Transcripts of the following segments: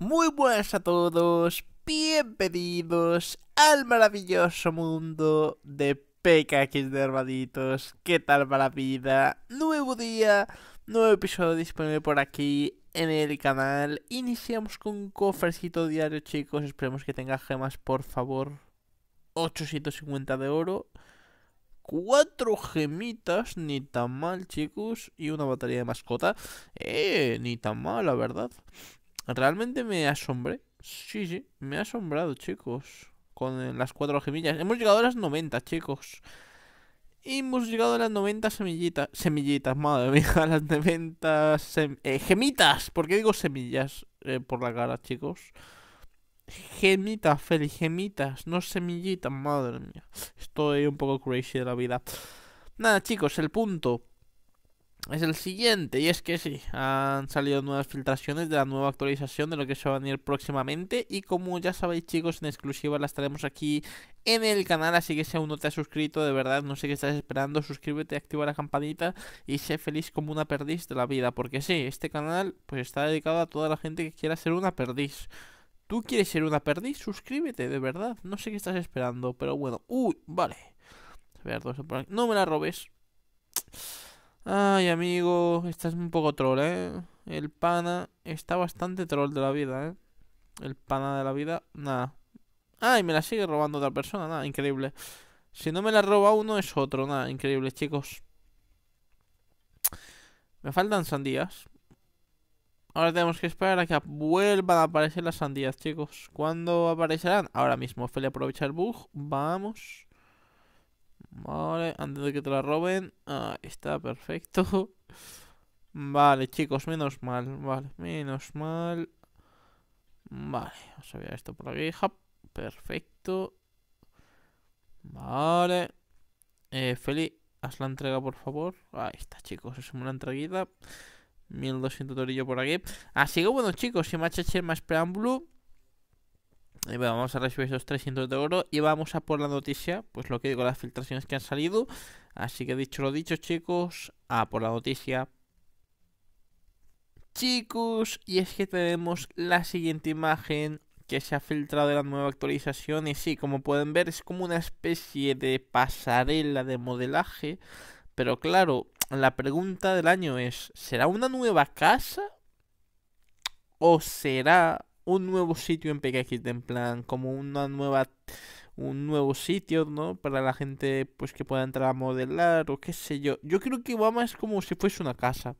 Muy buenas a todos, bienvenidos al maravilloso mundo de PKX de Armaditos ¿Qué tal va la vida? Nuevo día, nuevo episodio disponible por aquí en el canal. Iniciamos con un cofrecito diario, chicos. Esperemos que tenga gemas, por favor. 850 de oro. Cuatro gemitas, ni tan mal, chicos. Y una batería de mascota. Eh, ni tan mal, la verdad. Realmente me asombré. Sí, sí, me ha asombrado, chicos. Con eh, las cuatro gemillas. Hemos llegado a las 90, chicos. hemos llegado a las 90 semillitas. Semillitas, madre mía. las 90 eh, gemitas. ¿Por qué digo semillas eh, por la cara, chicos? Gemitas, Feli, gemitas, no semillitas, madre mía. Estoy un poco crazy de la vida. Nada, chicos, el punto es el siguiente, y es que sí, han salido nuevas filtraciones de la nueva actualización de lo que se va a venir próximamente, y como ya sabéis chicos, en exclusiva las estaremos aquí en el canal, así que si aún no te has suscrito, de verdad, no sé qué estás esperando, suscríbete, activa la campanita y sé feliz como una perdiz de la vida, porque sí, este canal pues está dedicado a toda la gente que quiera ser una perdiz. ¿Tú quieres ser una perdiz? Suscríbete, de verdad, no sé qué estás esperando, pero bueno, uy, vale. A ver, No me la robes. Ay, amigo, es un poco troll, ¿eh? El pana está bastante troll de la vida, ¿eh? El pana de la vida, nada. Ay, me la sigue robando otra persona, nada, increíble. Si no me la roba uno es otro, nada, increíble, chicos. Me faltan sandías. Ahora tenemos que esperar a que vuelvan a aparecer las sandías, chicos. ¿Cuándo aparecerán? Ahora mismo. Feli aprovecha el bug. Vamos. Vale, antes de que te la roben. Ahí está, perfecto. Vale, chicos, menos mal. Vale, menos mal. Vale, vamos a esto por aquí. perfecto. Vale. Eh, Feli, haz la entrega, por favor. Ahí está, chicos. Es una entreguita. 1200 torillo por aquí. Así que bueno, chicos, ha más hecho más preámbulo vamos a recibir esos 300 de oro y vamos a por la noticia, pues lo que digo, las filtraciones que han salido. Así que dicho lo dicho, chicos, a por la noticia. Chicos, y es que tenemos la siguiente imagen que se ha filtrado de la nueva actualización y sí, como pueden ver es como una especie de pasarela de modelaje, pero claro, la pregunta del año es, ¿será una nueva casa? ¿O será un nuevo sitio en PKX en plan, como una nueva un nuevo sitio, ¿no? Para la gente pues que pueda entrar a modelar o qué sé yo. Yo creo que Obama es como si fuese una casa.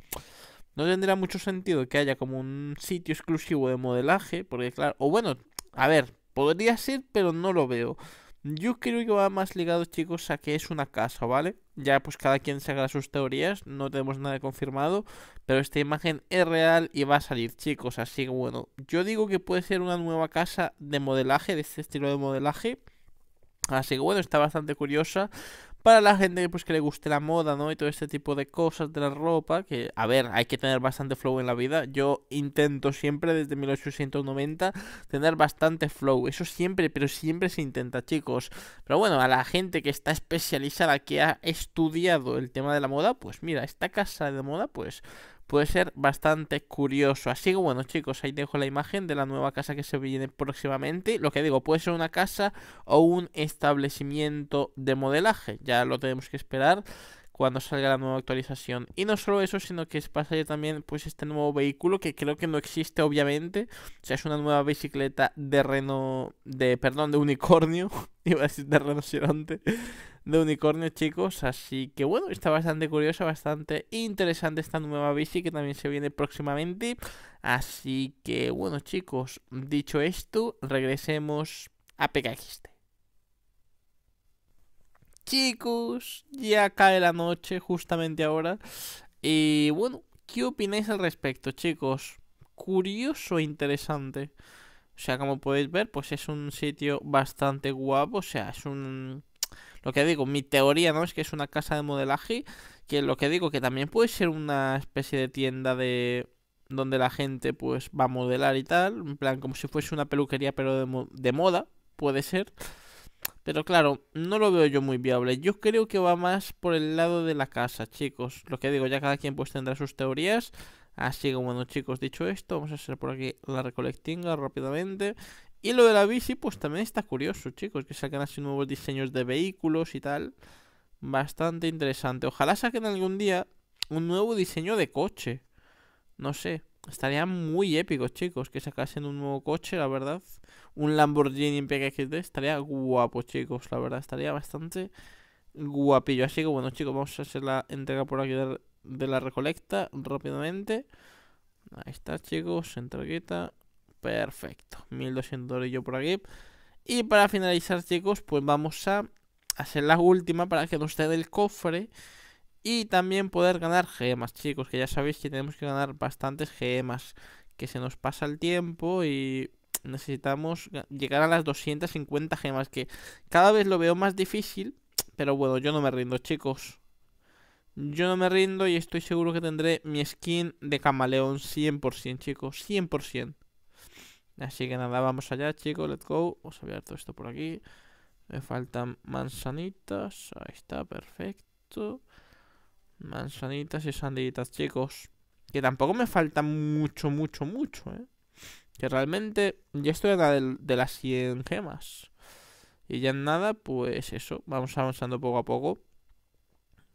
No tendría mucho sentido que haya como un sitio exclusivo de modelaje, porque claro, o bueno, a ver, podría ser, pero no lo veo. Yo creo que va más ligado, chicos, a que es una casa, ¿vale? Ya pues cada quien saca sus teorías, no tenemos nada confirmado, pero esta imagen es real y va a salir, chicos, así que bueno, yo digo que puede ser una nueva casa de modelaje, de este estilo de modelaje. Así que bueno, está bastante curiosa para la gente pues, que le guste la moda, ¿no? Y todo este tipo de cosas de la ropa, que, a ver, hay que tener bastante flow en la vida. Yo intento siempre, desde 1890, tener bastante flow. Eso siempre, pero siempre se intenta, chicos. Pero bueno, a la gente que está especializada, que ha estudiado el tema de la moda, pues mira, esta casa de moda, pues puede ser bastante curioso. Así que bueno chicos, ahí dejo la imagen de la nueva casa que se viene próximamente. Lo que digo, puede ser una casa o un establecimiento de modelaje. Ya lo tenemos que esperar cuando salga la nueva actualización. Y no solo eso, sino que ya también pues este nuevo vehículo que creo que no existe obviamente. O sea, es una nueva bicicleta de reno de perdón, de unicornio, iba a decir de rinoceronte, de unicornio, chicos, así que bueno, está bastante curiosa, bastante interesante esta nueva bici que también se viene próximamente. Así que bueno, chicos, dicho esto, regresemos a PKXT chicos, ya cae la noche justamente ahora. Y eh, bueno, ¿qué opináis al respecto, chicos? Curioso e interesante. O sea, como podéis ver, pues es un sitio bastante guapo. O sea, es un... Lo que digo, mi teoría, ¿no? Es que es una casa de modelaje. Que lo que digo, que también puede ser una especie de tienda de... Donde la gente, pues, va a modelar y tal. En plan, como si fuese una peluquería, pero de, de moda. Puede ser. Pero claro, no lo veo yo muy viable. Yo creo que va más por el lado de la casa, chicos. Lo que digo, ya cada quien pues tendrá sus teorías. Así que bueno, chicos, dicho esto, vamos a hacer por aquí la recolectinga rápidamente. Y lo de la bici, pues también está curioso, chicos, que sacan así nuevos diseños de vehículos y tal. Bastante interesante. Ojalá saquen algún día un nuevo diseño de coche. No sé, Estaría muy épico, chicos, que sacasen un nuevo coche, la verdad. Un Lamborghini en PKXD estaría guapo, chicos, la verdad. Estaría bastante guapillo. Así que bueno, chicos, vamos a hacer la entrega por aquí de la recolecta rápidamente. Ahí está, chicos, entreguita. Perfecto. 1200 yo por aquí. Y para finalizar, chicos, pues vamos a hacer la última para que nos dé el cofre y también poder ganar gemas, chicos, que ya sabéis que tenemos que ganar bastantes gemas, que se nos pasa el tiempo y necesitamos llegar a las 250 gemas, que cada vez lo veo más difícil, pero bueno, yo no me rindo, chicos. Yo no me rindo y estoy seguro que tendré mi skin de camaleón 100%, chicos, 100%. Así que nada, vamos allá, chicos, let's go. Vamos a ver todo esto por aquí. Me faltan manzanitas, ahí está, perfecto. Manzanitas y sanditas, chicos. Que tampoco me falta mucho, mucho, mucho, ¿eh? Que realmente ya estoy a la de, las 100 gemas. Y ya nada, pues eso. Vamos avanzando poco a poco.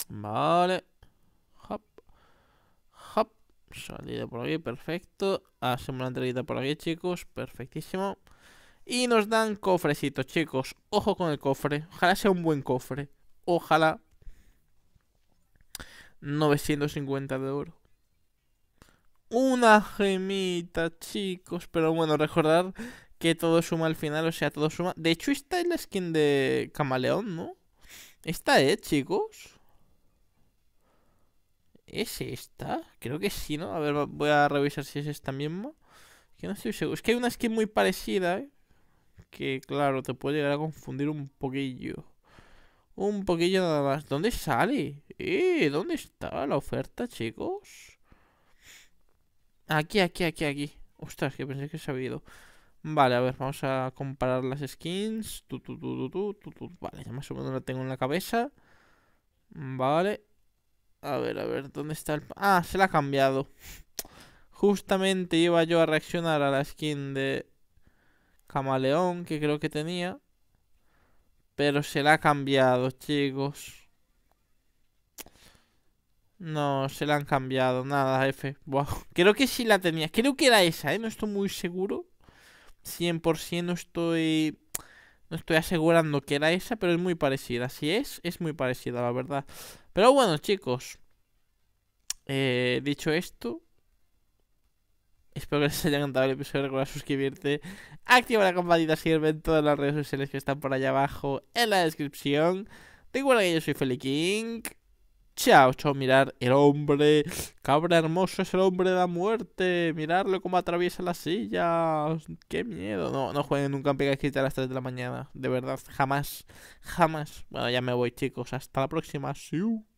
Vale. Hop. Hop. Salida por aquí, perfecto. Hacemos una entradita por aquí, chicos. Perfectísimo. Y nos dan cofrecitos, chicos. Ojo con el cofre. Ojalá sea un buen cofre. Ojalá 950 de oro. Una gemita, chicos. Pero bueno, recordad que todo suma al final, o sea, todo suma. De hecho, esta es la skin de Camaleón, ¿no? Esta es, eh, chicos. ¿Es esta? Creo que sí, ¿no? A ver, voy a revisar si es esta misma. Que no estoy seguro. Es que hay una skin muy parecida, ¿eh? Que, claro, te puede llegar a confundir un poquillo. Un poquillo nada más. ¿Dónde sale? ¿dónde está la oferta, chicos? Aquí, aquí, aquí, aquí. Ostras, que pensé que se había ido. Vale, a ver, vamos a comparar las skins. vale, ya más o menos la tengo en la cabeza. Vale. A ver, a ver, ¿dónde está el...? Ah, se la ha cambiado. Justamente iba yo a reaccionar a la skin de camaleón que creo que tenía. Pero se la ha cambiado, chicos. No, se la han cambiado. Nada, F. Bueno. Creo que sí la tenía. Creo que era esa, ¿eh? No estoy muy seguro. 100% no estoy... No estoy asegurando que era esa, pero es muy parecida. Si es, es muy parecida, la verdad. Pero bueno, chicos. Eh, dicho esto... Espero que les haya encantado el episodio. Recuerda suscribirte, activa la campanita, sígueme en todas las redes sociales que están por allá abajo en la descripción. Recuerda que yo soy Feli King. Chao, chao, mirar el hombre, cabra hermoso es el hombre de la muerte. Mirarlo cómo atraviesa las sillas. Qué miedo. No, no jueguen nunca en Pega a las 3 de la mañana. De verdad, jamás, jamás. Bueno, ya me voy, chicos. Hasta la próxima. See